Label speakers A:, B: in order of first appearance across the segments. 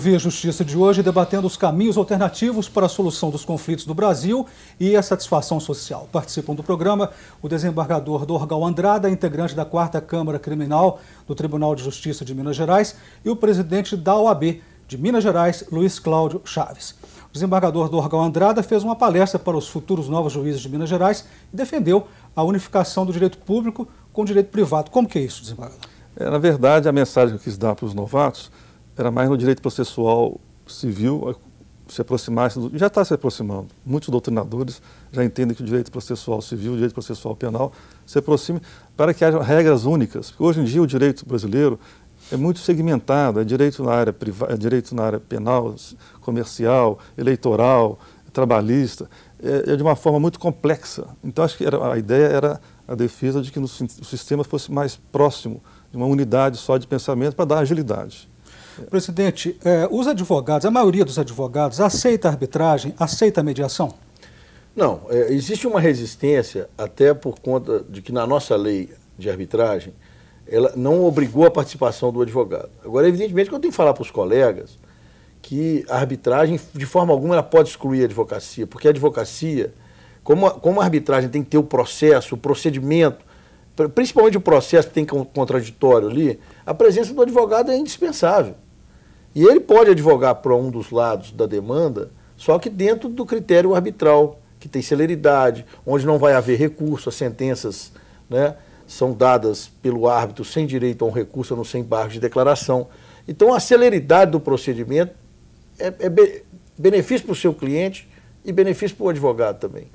A: Ouvir Justiça de hoje debatendo os caminhos alternativos para a solução dos conflitos do Brasil e a satisfação social. Participam do programa o desembargador Dorgal Andrada, integrante da 4 Câmara Criminal do Tribunal de Justiça de Minas Gerais, e o presidente da OAB de Minas Gerais, Luiz Cláudio Chaves. O desembargador Dorgal Andrada fez uma palestra para os futuros novos juízes de Minas Gerais e defendeu a unificação do direito público com o direito privado. Como que é isso, desembargador?
B: É, na verdade, a mensagem que eu quis dar para os novatos era mais no direito processual civil se aproximasse, do, já está se aproximando. Muitos doutrinadores já entendem que o direito processual civil, o direito processual penal se aproxime para que haja regras únicas. Porque hoje em dia o direito brasileiro é muito segmentado, é direito na área privada, é direito na área penal, comercial, eleitoral, trabalhista, é, é, de uma forma muito complexa. Então acho que era, a ideia era a defesa de que no, o sistema fosse mais próximo de uma unidade só de pensamento para dar agilidade.
A: Presidente, é, os advogados, a maioria dos advogados, aceita a arbitragem, aceita a mediação?
C: Não, é, existe uma resistência, até por conta de que na nossa lei de arbitragem, ela não obrigou a participação do advogado. Agora, evidentemente que eu tenho que falar para os colegas que a arbitragem, de forma alguma, ela pode excluir a advocacia, porque a advocacia, como a, como a arbitragem tem que ter o processo, o procedimento, principalmente o processo que tem contraditório ali, a presença do advogado é indispensável. E ele pode advogar para um dos lados da demanda, só que dentro do critério arbitral, que tem celeridade, onde não vai haver recurso, as sentenças né, são dadas pelo árbitro sem direito a um recurso, a não sem embargo de declaração. Então a celeridade do procedimento é, é benefício para o seu cliente e benefício para o advogado também.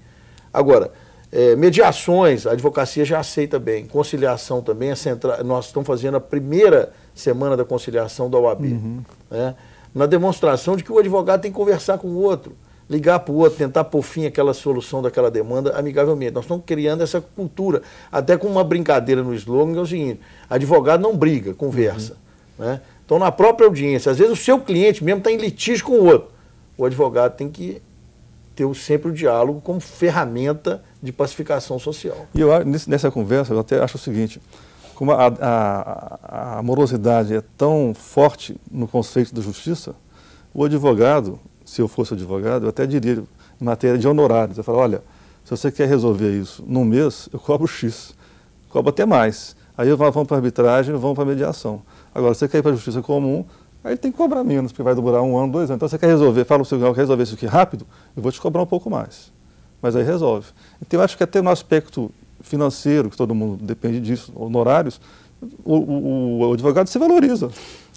C: Agora, é, mediações, a advocacia já aceita bem. Conciliação também, é nós estamos fazendo a primeira semana da conciliação da OAB. Uhum. Né? Na demonstração de que o advogado tem que conversar com o outro, ligar para o outro, tentar por fim aquela solução daquela demanda amigavelmente. Nós estamos criando essa cultura, até com uma brincadeira no slogan, que é o seguinte: advogado não briga, conversa. Uhum. Né? Então, na própria audiência, às vezes o seu cliente mesmo está em litígio com o outro. O advogado tem que ter sempre o diálogo como ferramenta de pacificação social.
B: E eu, nessa conversa, eu até acho o seguinte: como a, a, a amorosidade é tão forte no conceito da justiça, o advogado, se eu fosse advogado, eu até diria, em matéria de honorários, eu falo: olha, se você quer resolver isso num mês, eu cobro X, cobro até mais. Aí vamos para arbitragem, vamos para mediação. Agora, se você quer ir para a justiça comum, Aí tem que cobrar menos, porque vai demorar um ano, dois anos. Então você quer resolver, fala o seu resolver isso aqui rápido, eu vou te cobrar um pouco mais. Mas aí resolve. Então eu acho que até no aspecto financeiro, que todo mundo depende disso, honorários, o, o, o advogado se valoriza.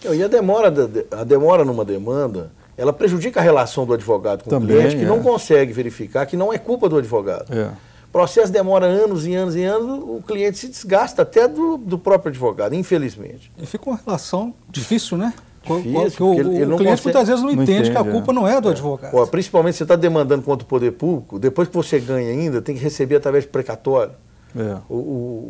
C: E a demora, a demora numa demanda, ela prejudica a relação do advogado com Também, o cliente, que é. não consegue verificar, que não é culpa do advogado. É. O processo demora anos e anos e anos, o cliente se desgasta até do, do próprio advogado, infelizmente.
A: E fica uma relação difícil, né?
C: difícil. O, o, ele, cliente consegue, muitas vezes não, não entende, entende, que a culpa é. não é do é. advogado. principalmente se você está demandando contra o poder público, depois que você ganha ainda, tem que receber através de precatório. É. O,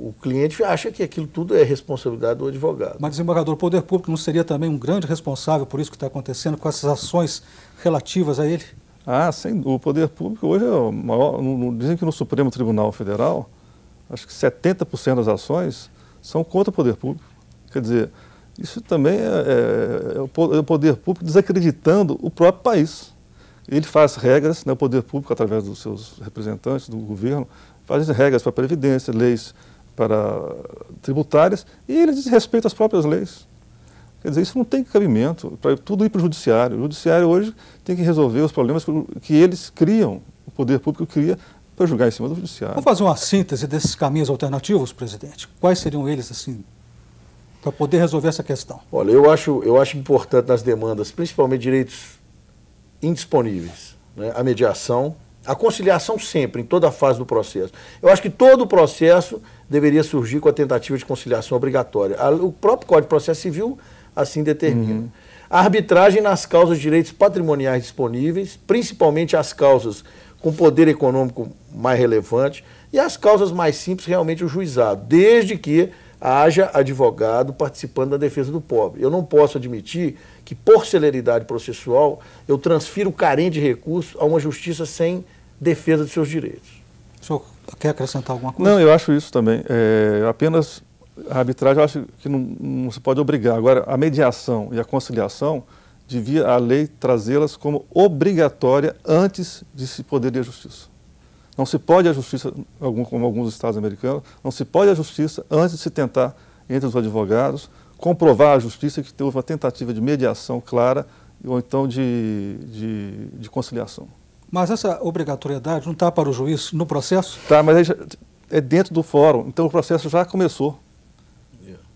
C: o, cliente acha que aquilo tudo é responsabilidade do advogado.
A: Mas, desembargador, o poder público não seria também um grande responsável por isso que está acontecendo, com essas ações relativas a ele?
B: Ah, sem, o poder público hoje é o maior. No, dizem que no Supremo Tribunal Federal, acho que 70% das ações são contra o poder público. Quer dizer, isso também é, é, é, é o poder público desacreditando o próprio país. Ele faz regras, né, o poder público, através dos seus representantes, do governo, faz regras para a Previdência, leis para tributárias, e ele desrespeita as próprias leis. Quer dizer, isso não tem cabimento, para tudo ir para o judiciário. O judiciário hoje tem que resolver os problemas que eles criam, o poder público cria, para julgar em cima do judiciário.
C: Vamos
A: fazer uma síntese desses caminhos alternativos, presidente? Quais seriam eles, assim, para poder resolver essa questão?
C: Olha, eu acho, eu acho importante nas demandas, principalmente direitos indisponíveis, né? a mediação, a conciliação sempre, em toda a fase do processo. Eu acho que todo o processo deveria surgir com a tentativa de conciliação obrigatória. O próprio Código de Processo Civil assim determina. Uhum. A arbitragem nas causas de direitos patrimoniais disponíveis, principalmente as causas com poder econômico mais relevante, e as causas mais simples, realmente o juizado, desde que haja advogado participando da defesa do pobre. Eu não posso admitir que, por celeridade processual, eu transfiro carente de recurso a uma justiça sem defesa dos seus direitos. O senhor quer acrescentar alguma
B: coisa? Não, eu acho isso também. É, apenas a arbitragem, eu acho que não, não se pode obrigar. Agora, a mediação e a conciliação, devia a lei trazê-las como obrigatória antes de se poder ir à justiça. Não se pode a justiça, como alguns estados americanos, não se pode a justiça antes de se tentar, entre os advogados, comprovar à justiça que houve uma tentativa de mediação clara ou então de, de, de conciliação.
A: Mas essa obrigatoriedade não está para o juiz no processo? Está, mas é dentro do fórum, então o processo já começou.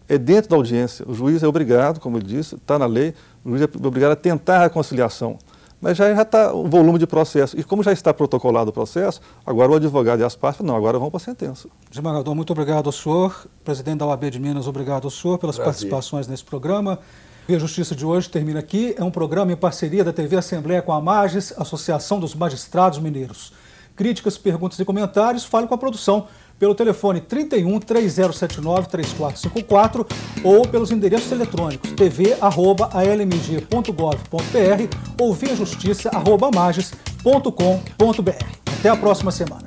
A: É dentro da
B: audiência. O juiz é obrigado, como eu disse, está na lei, o juiz é obrigado a tentar a conciliação. Mas já está o volume de processo. E como já está protocolado o processo, agora o advogado e as partes não, agora vão para a sentença.
A: Desembargador, muito obrigado ao senhor. Presidente da OAB de Minas, obrigado ao senhor pelas Prazer. participações nesse programa. E a Justiça de hoje termina aqui. É um programa em parceria da TV Assembleia com a Magis, Associação dos Magistrados Mineiros. Críticas, perguntas e comentários, fale com a produção pelo telefone 31 3079 3454 ou pelos endereços eletrônicos tv.almg.gov.br ou viajustiça.mages.com.br. Até a próxima semana.